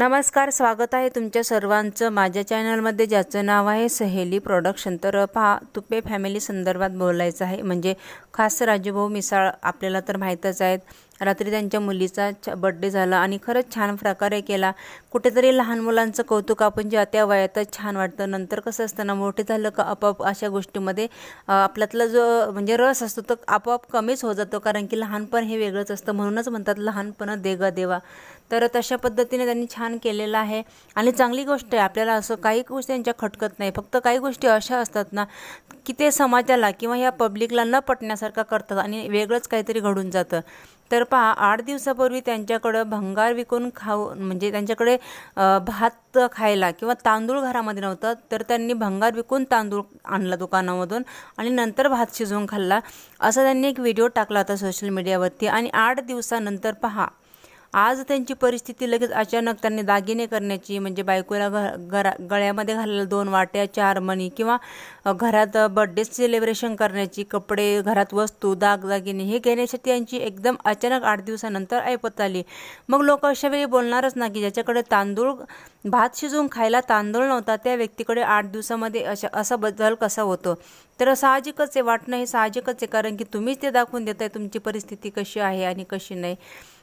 नमस्कार स्वागत आहे तुमच्या सर्वांचं माझ्या चॅनलमध्ये ज्याचं नाव आहे सहेली प्रोडक्शन तर पहा तुपे फॅमिली संदर्भात बोलायचं आहे म्हणजे खास राजूभाऊ मिसाळ आपल्याला तर माहीतच आहेत रात्री त्यांच्या मुलीचा छ बड्डे झाला आणि खरंच छान प्रकारे केला कुठेतरी लहान मुलांचं कौतुक आपण जे त्या वयातच छान वाटतं नंतर कसं असतं ना मोठे झालं का आपोआप अशा गोष्टीमध्ये आपल्यातला जो म्हणजे रस असतो तो आपोआप कमीच हो जातो कारण की लहानपण हे वेगळंच असतं म्हणूनच म्हणतात लहानपण देगा देवा तर तशा पद्धतीने त्यांनी छान केलेलं आहे आणि चांगली गोष्ट आहे आपल्याला असं काही गोष्टी त्यांच्या खटकत नाही फक्त काही गोष्टी अशा असतात ना की ते समाजाला किंवा या पब्लिकला न पटण्यासारखा करतात आणि वेगळंच काहीतरी घडून जातं तर पहा आठ दिवसापूर्वी त्यांच्याकडं भंगार विकून खाऊ म्हणजे त्यांच्याकडे भात खायला किंवा तांदूळ घरामध्ये नव्हतं तर त्यांनी भंगार विकून तांदूळ आणला दुकानामधून आणि नंतर भात शिजवून खाल्ला असा त्यांनी एक व्हिडिओ टाकला होता सोशल मीडियावरती आणि आठ दिवसानंतर पहा आज त्यांची परिस्थिती लगेच अचानक त्यांनी दागिने करण्याची म्हणजे बायकोला घ घरा गळ्यामध्ये घालायला दोन वाट्या चार मणी किंवा घरात बड्डे सेलिब्रेशन करण्याची कपडे घरात वस्तू दागदागिने हे घेण्यासाठी त्यांची एकदम अचानक आठ दिवसानंतर ऐपत आली मग लोक अशा वेळी बोलणारच ना की ज्याच्याकडे तांदूळ भात शिजवून खायला तांदूळ नव्हता त्या व्यक्तीकडे आठ दिवसामध्ये अशा असा बदल कसा होतो तर साहजिकच आहे वाटणं हे साहजिकच आहे कारण की तुम्हीच ते दाखवून देत आहे तुमची परिस्थिती कशी आहे आणि कशी नाही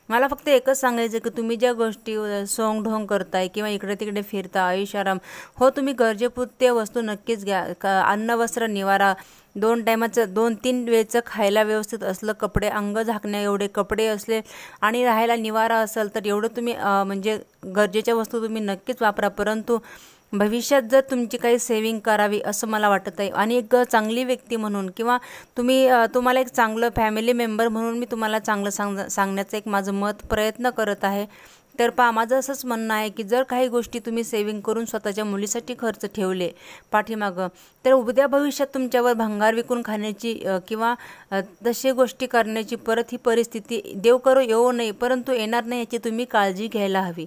मला फक्त एकच सांगायचं की तुम्ही ज्या गोष्टी सोंग ढोंग करताय किंवा इकडे तिकडे फिरता आयुषाराम आराम हो तुम्ही गरजेपुरते वस्तू नक्कीच घ्या अन्न वस्त्र निवारा दोन टायमाचं दोन तीन वेळचं खायला व्यवस्थित असलं कपडे अंग झाकण्या एवढे कपडे असले आणि राहायला निवारा असेल तर एवढं तुम्ही म्हणजे गरजेच्या वस्तू तुम्ही नक्कीच वापरा परंतु भविष्यात जर तुमची काही सेविंग करावी असं मला वाटत आहे आणि एक चांगली व्यक्ती म्हणून किंवा तुम्ही तुम्हाला एक चांगलं फॅमिली मेंबर म्हणून मी तुम्हाला चांगलं सांग सांगण्याचं एक माझं मत प्रयत्न करत आहे तर पहा माझं असंच म्हणणं आहे की जर काही गोष्टी तुम्ही सेविंग करून स्वतःच्या मुलीसाठी खर्च ठेवले पाठीमागं तर उद्या भविष्यात तुमच्यावर भंगार विकून खाण्याची किंवा तसे गोष्टी करण्याची परत ही परिस्थिती देव करो येऊ नये परंतु येणार नाही याची तुम्ही काळजी घ्यायला हवी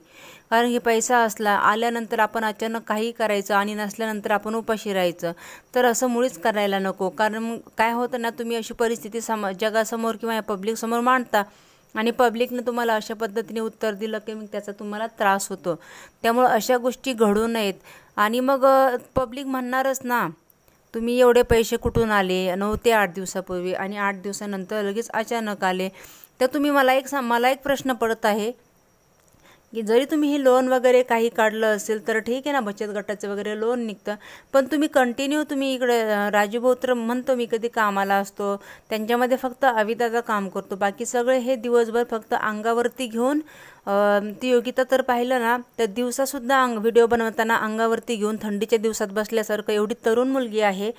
कारण हे पैसा असला आल्यानंतर आपण अचानक काही करायचं आणि नसल्यानंतर आपण उपाशी राहायचं तर असं मुळीच करायला नको कारण काय होतं ना तुम्ही अशी परिस्थिती समा जगासमोर किंवा या पब्लिकसमोर मांडता आणि पब्लिकनं तुम्हाला अशा पद्धतीने उत्तर दिलं की मग त्याचा तुम्हाला त्रास होतो त्यामुळं अशा गोष्टी घडू नयेत आणि मग पब्लिक म्हणणारच ना तुम्ही एवढे पैसे कुठून आले नऊ ते आठ दिवसापूर्वी आणि आठ दिवसानंतर लगेच अचानक आले तर तुम्ही मला एक सा मला एक प्रश्न पडत आहे की जरी तुम्ही हे लोन वगैरे काही काढलं असेल तर ठीक आहे ना बचत गटाचं वगैरे लोन निघतं पण तुम्ही कंटिन्यू तुम्ही इकडे राजूभाऊ म्हणतो मी कधी कामाला असतो त्यांच्यामध्ये फक्त अविताचं काम करतो बाकी सगळे हे दिवसभर फक्त अंगावरती घेऊन ती योगिता तर पाहिलं ना तर दिवसासुद्धा अंग व्हिडिओ बनवताना अंगावरती घेऊन थंडीच्या दिवसात बसल्यासारखं एवढी तरुण मुलगी आहे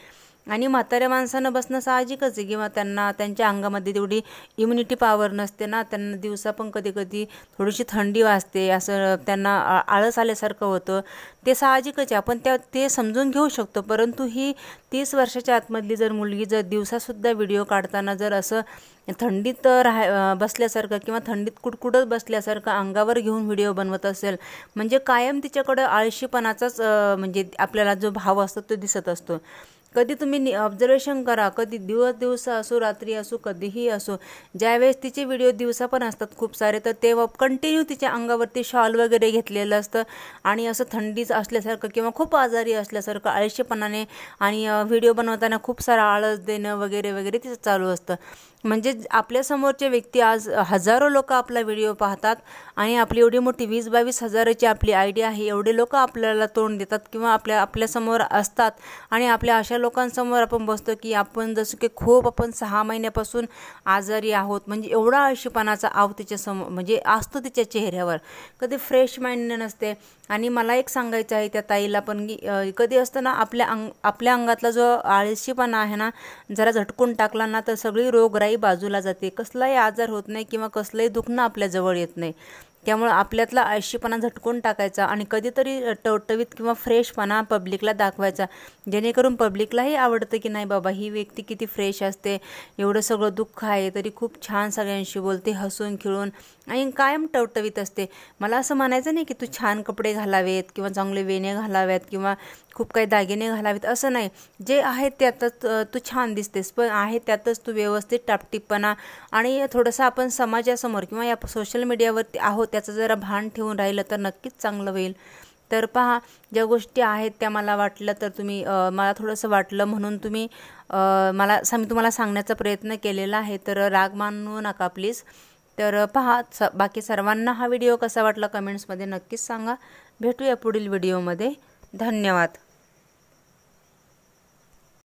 आणि म्हाताऱ्या माणसानं बसणं साहजिकच आहे किंवा त्यांना त्यांच्या अंगामध्ये तेवढी इम्युनिटी पॉवर नसते ना त्यांना दिवसा पण कधी कधी थोडीशी थंडी वाजते असं त्यांना आळस आल्यासारखं होतं ते साहजिकच आहे आपण त्या ते समजून घेऊ शकतो परंतु ही तीस वर्षाच्या आतमधली जर मुलगी जर दिवसासुद्धा व्हिडिओ काढताना जर असं थंडीत राहाय बसल्यासारखं किंवा थंडीत कुडकुडत बसल्यासारखं अंगावर घेऊन व्हिडिओ बनवत असेल म्हणजे कायम तिच्याकडं आळशीपणाचाच म्हणजे आपल्याला जो भाव असतो तो दिसत असतो कधी तुम्ही ऑब्झर्वेशन करा कधी दिवस दिवस असो रात्री असो कधीही असो ज्यावेळेस तिचे व्हिडिओ दिवसा पण असतात खूप सारे तर तेव्हा कंटिन्यू तिच्या अंगावरती शॉल वगैरे घेतलेलं असतं आणि असं थंडीच असल्यासारखं किंवा खूप आजारी असल्यासारखं आळशीपणाने आणि व्हिडिओ बनवताना खूप सारा आळस देणं वगैरे वगैरे तिचं चालू असतं म्हणजे आपल्यासमोरचे व्यक्ती आज हजारो लोक आपला व्हिडिओ पाहतात आणि आपली एवढी मोठी वीस बावीस हजाराची आपली आयडिया आहे एवढे लोक आपल्याला तोंड देतात किंवा आपल्या आपल्यासमोर असतात आणि आपल्या अशा लोकांसमोर आपण बसतो की आपण जसं की खूप आपण सहा महिन्यापासून आजारी आहोत म्हणजे एवढा आळशीपणाचा आव तिच्यासमोर म्हणजे असतो तिच्या चेहऱ्यावर कधी फ्रेश माइंड नसते आणि मला एक सांगायचं आहे त्या ताईला पण की कधी असतं ना आपल्या अंग आपल्या अंगातला जो आळशीपणा आहे ना जरा झटकून टाकला ना तर सगळी रोगराई बाजूला जाते कसलाही आजार होत नाही किंवा कसलंही दुखणं आपल्याजवळ येत नाही त्यामुळं आपल्यातला आळशीपणा झटकून टाकायचा आणि कधीतरी टवटवीत किंवा फ्रेशपणा पब्लिकला दाखवायचा जेणेकरून पब्लिकलाही आवडतं की नाही बाबा ही व्यक्ती किती फ्रेश असते एवढं सगळं दुःख आहे तरी खूप छान सगळ्यांशी बोलते हसून खिळून आणि कायम टवटवीत असते मला असं म्हणायचं नाही की तू छान कपडे घालावेत किंवा चांगले वेणे घालाव्यात किंवा खूप काही दागिने घालावेत असं नाही जे आहे त्यातच तू छान दिसतेस पण आहे त्यातच तू व्यवस्थित टापटीपणा आणि थोडंसं आपण समाजासमोर किंवा या सोशल मीडियावरती आहोत त्याचं जरा भान ठेवून राहिलं तर नक्कीच चांगलं होईल तर पहा ज्या गोष्टी आहेत त्या मला वाटलं तर तुम्ही मला थोडंसं वाटलं म्हणून तुम्ही मला मी तुम्हाला सांगण्याचा प्रयत्न केलेला आहे तर राग मानू नका प्लीज तर पहा स बाकी सर्वांना हा व्हिडिओ कसा वाटला कमेंट्समध्ये नक्कीच सांगा भेटूया पुढील व्हिडिओमध्ये धन्यवाद